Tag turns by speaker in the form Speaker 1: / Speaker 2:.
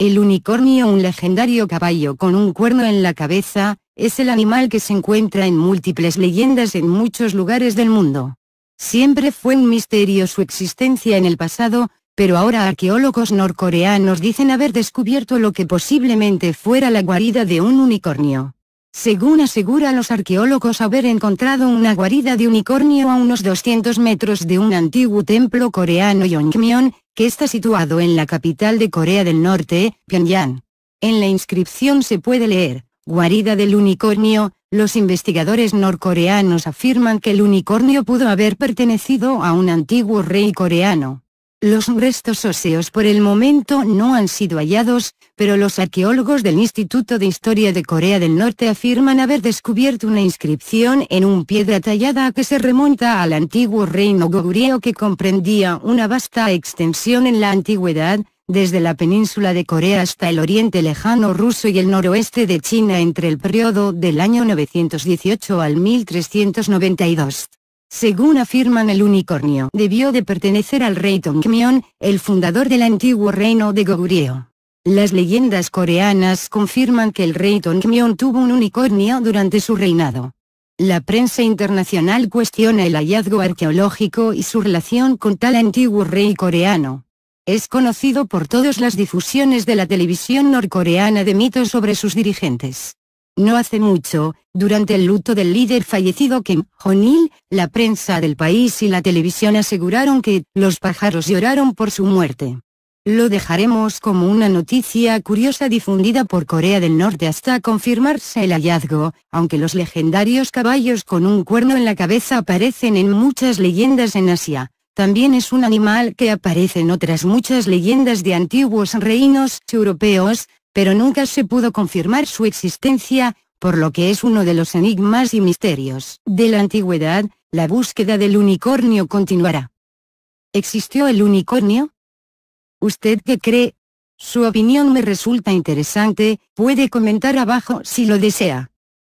Speaker 1: El unicornio, un legendario caballo con un cuerno en la cabeza, es el animal que se encuentra en múltiples leyendas en muchos lugares del mundo. Siempre fue un misterio su existencia en el pasado, pero ahora arqueólogos norcoreanos dicen haber descubierto lo que posiblemente fuera la guarida de un unicornio. Según aseguran los arqueólogos haber encontrado una guarida de unicornio a unos 200 metros de un antiguo templo coreano Yongmyeon, que está situado en la capital de Corea del Norte, Pyongyang. En la inscripción se puede leer, guarida del unicornio, los investigadores norcoreanos afirman que el unicornio pudo haber pertenecido a un antiguo rey coreano. Los restos óseos por el momento no han sido hallados, pero los arqueólogos del Instituto de Historia de Corea del Norte afirman haber descubierto una inscripción en un piedra tallada que se remonta al antiguo reino goguryeo que comprendía una vasta extensión en la antigüedad, desde la península de Corea hasta el oriente lejano ruso y el noroeste de China entre el periodo del año 918 al 1392. Según afirman el unicornio, debió de pertenecer al rey Tongmyon, el fundador del antiguo reino de Goguryeo. Las leyendas coreanas confirman que el rey Tongmyon tuvo un unicornio durante su reinado. La prensa internacional cuestiona el hallazgo arqueológico y su relación con tal antiguo rey coreano. Es conocido por todas las difusiones de la televisión norcoreana de mitos sobre sus dirigentes. No hace mucho, durante el luto del líder fallecido Kim Jong-il, la prensa del país y la televisión aseguraron que los pájaros lloraron por su muerte. Lo dejaremos como una noticia curiosa difundida por Corea del Norte hasta confirmarse el hallazgo, aunque los legendarios caballos con un cuerno en la cabeza aparecen en muchas leyendas en Asia. También es un animal que aparece en otras muchas leyendas de antiguos reinos europeos, pero nunca se pudo confirmar su existencia, por lo que es uno de los enigmas y misterios de la antigüedad, la búsqueda del unicornio continuará. ¿Existió el unicornio? ¿Usted qué cree? Su opinión me resulta interesante, puede comentar abajo si lo desea.